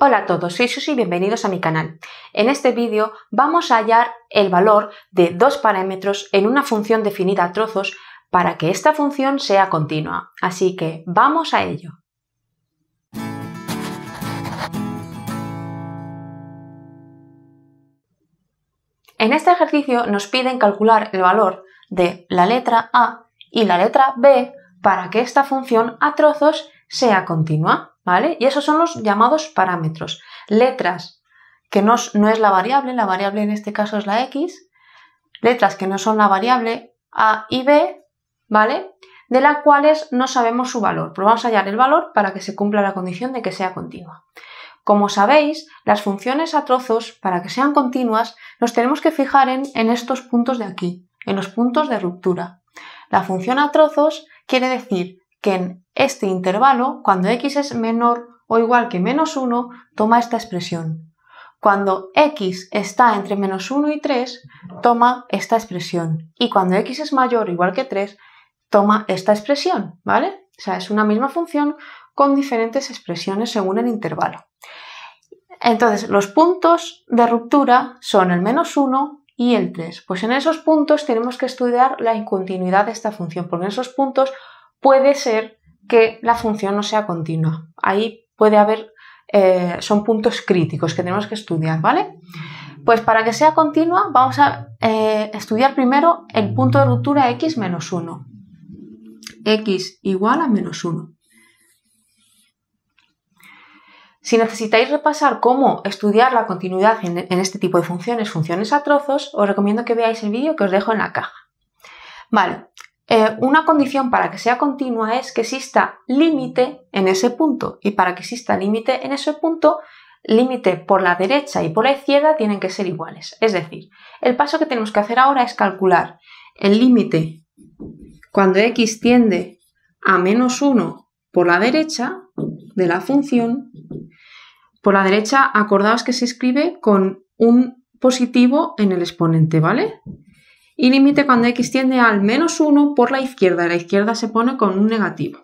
Hola a todos, soy Susi y bienvenidos a mi canal. En este vídeo vamos a hallar el valor de dos parámetros en una función definida a trozos para que esta función sea continua. Así que vamos a ello. En este ejercicio nos piden calcular el valor de la letra A y la letra B para que esta función a trozos sea continua. ¿vale? Y esos son los llamados parámetros. Letras, que no, es la variable, la variable en este caso es la X, letras que no son la variable A y B, ¿vale? De las cuales no sabemos su valor, pero vamos a hallar el valor para que se cumpla la condición de que sea continua. Como sabéis, las funciones a trozos, para que sean continuas, nos tenemos que fijar en, estos puntos de aquí, en los puntos de ruptura. La función a trozos quiere decir que en este intervalo, cuando x es menor o igual que menos 1, toma esta expresión. Cuando x está entre menos 1 y 3, toma esta expresión. Y cuando x es mayor o igual que 3, toma esta expresión, ¿vale? O sea, es una misma función con diferentes expresiones según el intervalo. Entonces, los puntos de ruptura son el menos 1 y el 3. Pues en esos puntos tenemos que estudiar la incontinuidad de esta función, porque en esos puntos puede ser que la función no sea continua. Ahí puede haber, eh, son puntos críticos que tenemos que estudiar, ¿vale? Pues para que sea continua vamos a eh, estudiar primero el punto de ruptura x menos 1. x igual a menos 1. Si necesitáis repasar cómo estudiar la continuidad en, en este tipo de funciones, funciones a trozos, os recomiendo que veáis el vídeo que os dejo en la caja. Vale, eh, una condición para que sea continua es que exista límite en ese punto y para que exista límite en ese punto, límite por la derecha y por la izquierda tienen que ser iguales. Es decir, el paso que tenemos que hacer ahora es calcular el límite cuando x tiende a menos 1 por la derecha de la función. Por la derecha, acordaos que se escribe con un positivo en el exponente, ¿vale? y límite cuando x tiende al menos 1 por la izquierda. La izquierda se pone con un negativo.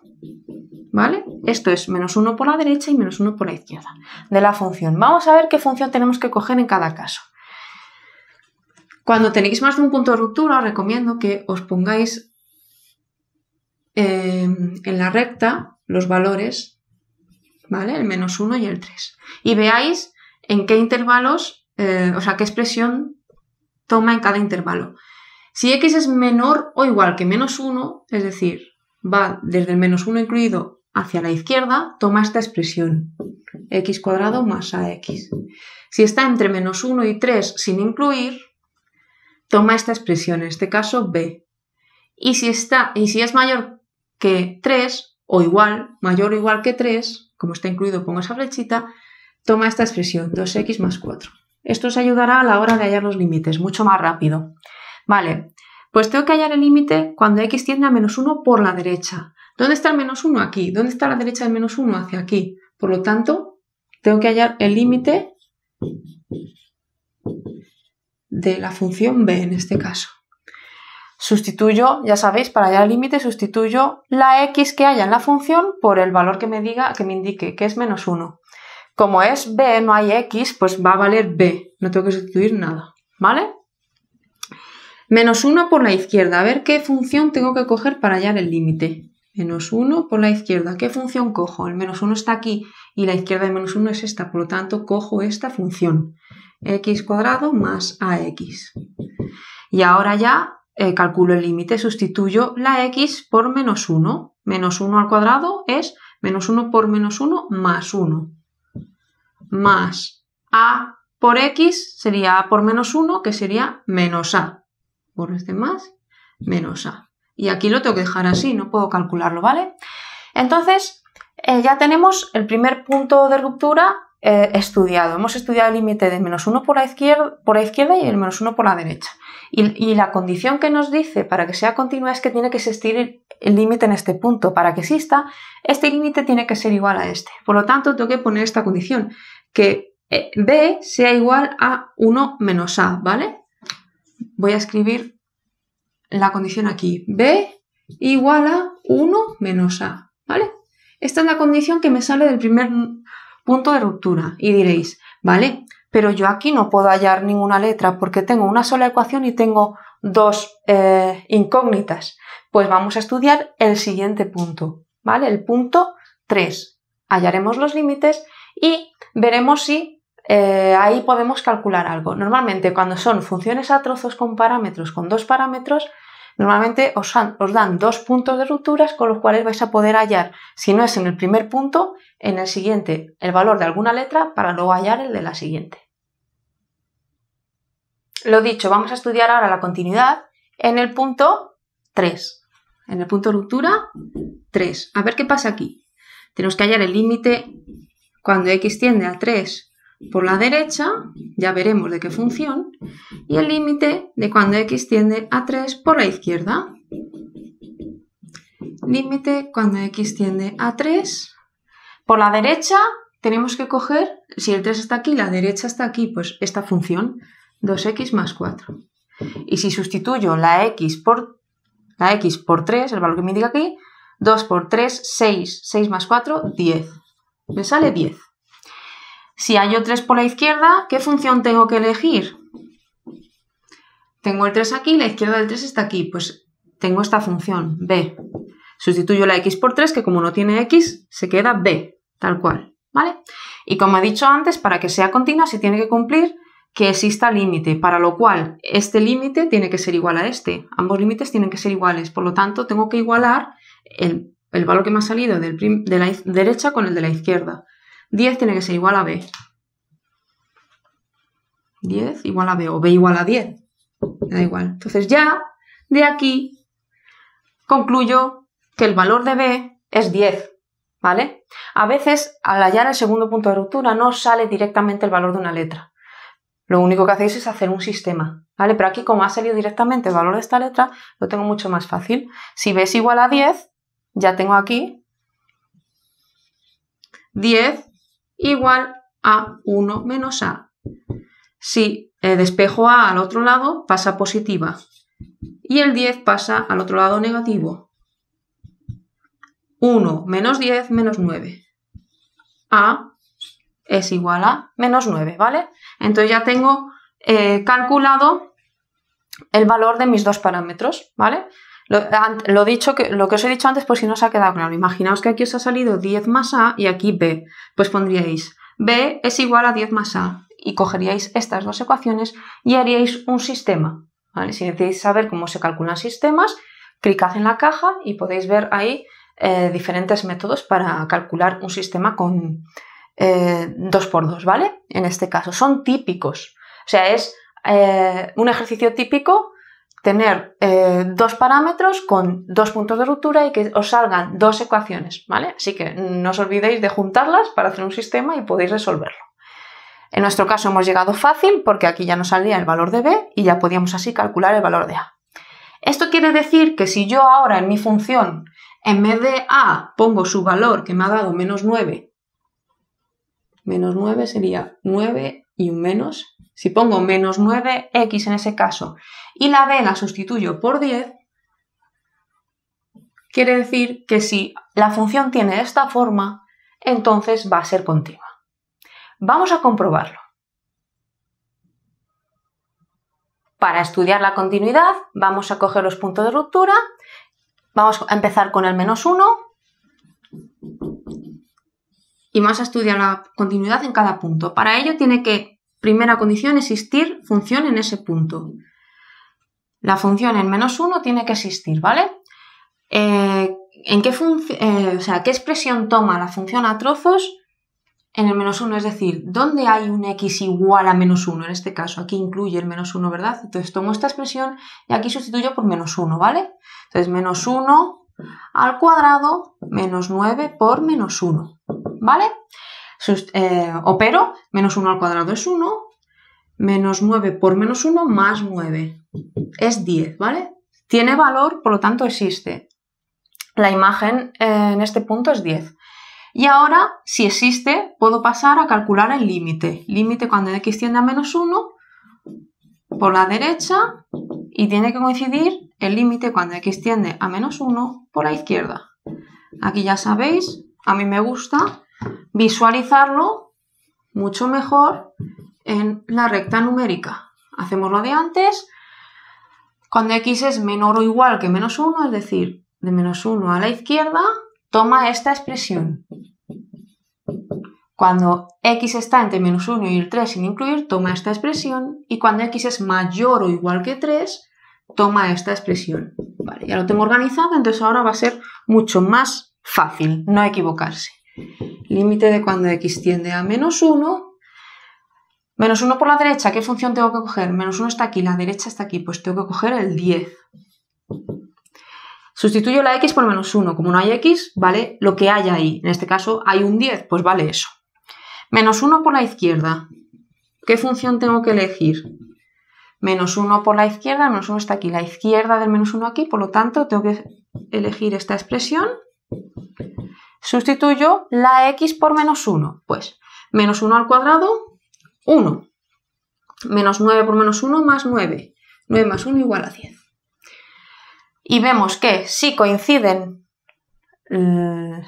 ¿Vale? Esto es menos 1 por la derecha y menos 1 por la izquierda de la función. Vamos a ver qué función tenemos que coger en cada caso. Cuando tenéis más de un punto de ruptura, os recomiendo que os pongáis em, en la recta los valores, ¿vale? El menos 1 y el 3. Y veáis en qué intervalos, eh, o sea, qué expresión toma en cada intervalo. Si x es menor o igual que menos 1, es decir, va desde el menos 1 incluido hacia la izquierda, toma esta expresión, x cuadrado más ax. Si está entre menos 1 y 3 sin incluir, toma esta expresión, en este caso b. Y si, está, y si es mayor que 3 o igual, mayor o igual que 3, como está incluido pongo esa flechita, toma esta expresión, 2x más 4. Esto os ayudará a la hora de hallar los límites, mucho más rápido. Vale, pues tengo que hallar el límite cuando x tiende a menos 1 por la derecha. ¿Dónde está el menos 1? Aquí. ¿Dónde está la derecha del menos 1? Hacia aquí. Por lo tanto, tengo que hallar el límite de la función b en este caso. Sustituyo, ya sabéis, para hallar el límite sustituyo la x que haya en la función por el valor que me diga, que me indique, que es menos 1. Como es b, no hay x, pues va a valer b. No tengo que sustituir nada, ¿vale? Menos 1 por la izquierda. A ver qué función tengo que coger para hallar el límite. Menos 1 por la izquierda. ¿Qué función cojo? El menos 1 está aquí y la izquierda de menos 1 es esta. Por lo tanto, cojo esta función. x cuadrado más ax. Y ahora ya eh, calculo el límite. Sustituyo la x por menos 1. Menos 1 al cuadrado es menos 1 por menos 1 más 1. Más a por x sería a por menos 1, que sería menos a por los demás menos A. Y aquí lo tengo que dejar así, no puedo calcularlo, ¿vale? Entonces, eh, ya tenemos el primer punto de ruptura eh, estudiado. Hemos estudiado el límite de menos 1 por la, izquierda, por la izquierda y el menos 1 por la derecha. Y, y, la condición que nos dice para que sea continua es que tiene que existir el límite en este punto. Para que exista, este límite tiene que ser igual a este. Por lo tanto, tengo que poner esta condición, que eh, B sea igual a 1 menos A, ¿vale? voy a escribir la condición aquí. B igual a 1 menos A, ¿vale? Esta es la condición que me sale del primer punto de ruptura. Y diréis, ¿vale? Pero yo aquí no puedo hallar ninguna letra porque tengo una sola ecuación y tengo dos eh, incógnitas. Pues vamos a estudiar el siguiente punto, ¿vale? El punto 3. Hallaremos los límites y veremos si eh, ahí podemos calcular algo. Normalmente cuando son funciones a trozos con parámetros, con dos parámetros, normalmente os, dan dos puntos de rupturas con los cuales vais a poder hallar, si no es en el primer punto, en el siguiente, el valor de alguna letra para luego hallar el de la siguiente. Lo dicho, vamos a estudiar ahora la continuidad en el punto 3. En el punto de ruptura 3. A ver qué pasa aquí. Tenemos que hallar el límite cuando x tiende a 3 por la derecha, ya veremos de qué función, y el límite de cuando x tiende a 3 por la izquierda. Límite cuando x tiende a 3. Por la derecha tenemos que coger, si el 3 está aquí, la derecha está aquí, pues esta función, 2x más 4. Y si sustituyo la x por, la x por 3, el valor que me indica aquí, 2 por 3, 6, 6 más 4, 10. Me sale 10. Si hallo 3 por la izquierda, ¿qué función tengo que elegir? Tengo el 3 aquí, la izquierda del 3 está aquí. Pues tengo esta función, b. Sustituyo la x por 3, que como no tiene x, se queda b, tal cual. ¿Vale? Y como he dicho antes, para que sea continua se tiene que cumplir que exista límite, para lo cual este límite tiene que ser igual a este. Ambos límites tienen que ser iguales, por lo tanto tengo que igualar el, valor que me ha salido de la derecha con el de la izquierda. 10 tiene que ser igual a b. 10 igual a b o b igual a 10. da igual. Entonces ya de aquí concluyo que el valor de b es 10. ¿Vale? A veces al hallar el segundo punto de ruptura no sale directamente el valor de una letra. Lo único que hacéis es hacer un sistema, ¿vale? Pero aquí como ha salido directamente el valor de esta letra, lo tengo mucho más fácil. Si b es igual a 10, ya tengo aquí 10 igual a 1 menos A. Si despejo A al otro lado, pasa positiva. Y el 10 pasa al otro lado negativo. 1 menos 10 menos 9. A es igual a menos 9, ¿vale? Entonces ya tengo eh, calculado el valor de mis dos parámetros, ¿vale? Lo, dicho que, lo que os he dicho antes, por si no os ha quedado claro, imaginaos que aquí os ha salido 10 más A y aquí B. Pues pondríais B es igual a 10 más A y cogeríais estas dos ecuaciones y haríais un sistema. Si necesitáis saber cómo se calculan sistemas, clicad en la caja y podéis ver ahí eh, diferentes métodos para calcular un sistema con 2x2, eh, ¿vale? En este caso, son típicos. O sea, es eh, un ejercicio típico tener eh, dos parámetros con dos puntos de ruptura y que os salgan dos ecuaciones, ¿vale? Así que no os olvidéis de juntarlas para hacer un sistema y podéis resolverlo. En nuestro caso hemos llegado fácil porque aquí ya nos salía el valor de b y ya podíamos así calcular el valor de a. Esto quiere decir que si yo ahora en mi función, en vez de a, pongo su valor que me ha dado menos 9, menos 9 sería 9 y un menos, si pongo menos 9x en ese caso y la b la sustituyo por 10, quiere decir que si la función tiene esta forma, entonces va a ser continua. Vamos a comprobarlo. Para estudiar la continuidad, vamos a coger los puntos de ruptura, vamos a empezar con el menos 1 y vamos a estudiar la continuidad en cada punto. Para ello tiene que Primera condición, existir función en ese punto. La función en menos 1 tiene que existir, ¿vale? Eh, ¿en qué, eh, sea, qué expresión toma la función a trozos en el menos 1? Es decir, ¿dónde hay un x igual a menos 1? En este caso, aquí incluye el menos 1, ¿verdad? Entonces tomo esta expresión y aquí sustituyo por menos 1, ¿vale? Entonces menos 1 al cuadrado menos 9 por menos 1, ¿vale? eh, opero, menos 1 al cuadrado es 1, menos 9 por menos 1 más 9. Es 10, ¿vale? Tiene valor, por lo tanto existe. La imagen eh, en este punto es 10. Y ahora, si existe, puedo pasar a calcular el límite. Límite cuando x tiende a menos 1 por la derecha y tiene que coincidir el límite cuando x tiende a menos 1 por la izquierda. Aquí ya sabéis, a mí me gusta visualizarlo mucho mejor en la recta numérica. Hacemos lo de antes. Cuando x es menor o igual que menos 1, es decir, de menos 1 a la izquierda, toma esta expresión. Cuando x está entre menos 1 y el 3 sin incluir, toma esta expresión. Y cuando x es mayor o igual que 3, toma esta expresión. ya lo tengo organizado, entonces ahora va a ser mucho más fácil no equivocarse límite de cuando x tiende a menos 1. Menos 1 por la derecha, ¿qué función tengo que coger? Menos 1 está aquí, la derecha está aquí, pues tengo que coger el 10. Sustituyo la x por menos 1. Como no hay x, vale lo que hay ahí. En este caso hay un 10, pues vale eso. Menos 1 por la izquierda. ¿Qué función tengo que elegir? Menos 1 por la izquierda, menos 1 está aquí, la izquierda del menos 1 aquí, por lo tanto tengo que elegir esta expresión Sustituyo la x por menos 1. Pues menos 1 al cuadrado, 1. Menos 9 por menos 1 más 9. 9 más 1 igual a 10. Y vemos que si coinciden el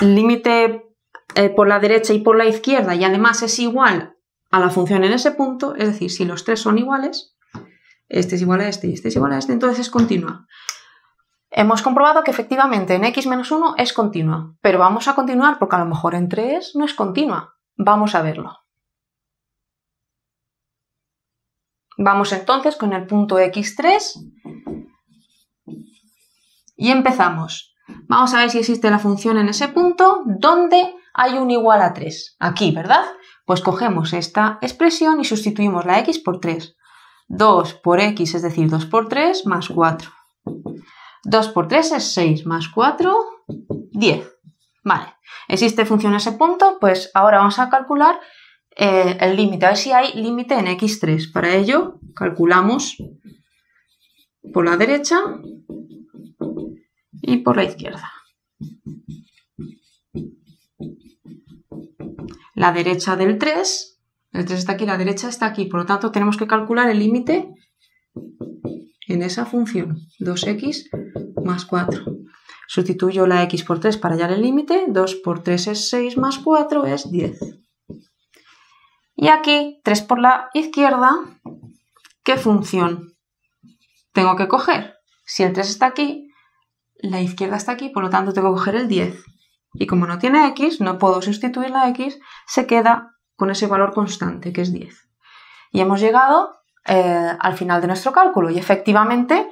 eh, límite eh, por la derecha y por la izquierda y además es igual a la función en ese punto, es decir, si los tres son iguales, este es igual a este y este es igual a este, entonces es continua. Hemos comprobado que efectivamente en x menos 1 es continua, pero vamos a continuar porque a lo mejor en 3 no es continua. Vamos a verlo. Vamos entonces con el punto x3 y empezamos. Vamos a ver si existe la función en ese punto donde hay un igual a 3. Aquí, ¿verdad? Pues cogemos esta expresión y sustituimos la x por 3. 2 por x, es decir, 2 por 3, más 4. 2 por 3 es 6, más 4, 10. Vale, existe función ese punto, pues ahora vamos a calcular eh, el límite, a ver si hay límite en x3. Para ello, calculamos por la derecha y por la izquierda. La derecha del 3, el 3 está aquí, la derecha está aquí, por lo tanto tenemos que calcular el límite en esa función, 2x más 4. Sustituyo la x por 3 para hallar el límite. 2 por 3 es 6 más 4 es 10. Y aquí, 3 por la izquierda, ¿qué función tengo que coger? Si el 3 está aquí, la izquierda está aquí, por lo tanto tengo que coger el 10. Y como no tiene x, no puedo sustituir la x, se queda con ese valor constante, que es 10. Y hemos llegado eh, al final de nuestro cálculo. Y efectivamente,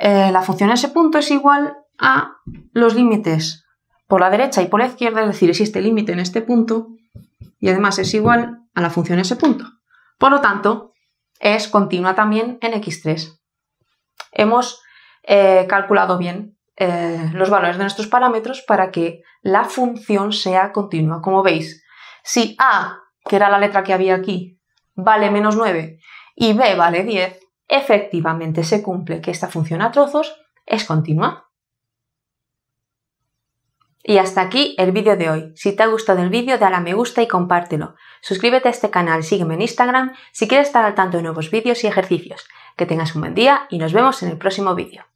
eh, la función S ese punto es igual a los límites por la derecha y por la izquierda, es decir, existe límite en este punto y además es igual a la función S ese punto. Por lo tanto, es continua también en x3. Hemos eh, calculado bien eh, los valores de nuestros parámetros para que la función sea continua. Como veis, si a, que era la letra que había aquí, vale menos 9 y b vale 10, efectivamente se cumple que esta función a trozos es continua. Y hasta aquí el vídeo de hoy. Si te ha gustado el vídeo, dale a me gusta y compártelo. Suscríbete a este canal, sígueme en Instagram si quieres estar al tanto de nuevos vídeos y ejercicios. Que tengas un buen día y nos vemos en el próximo vídeo.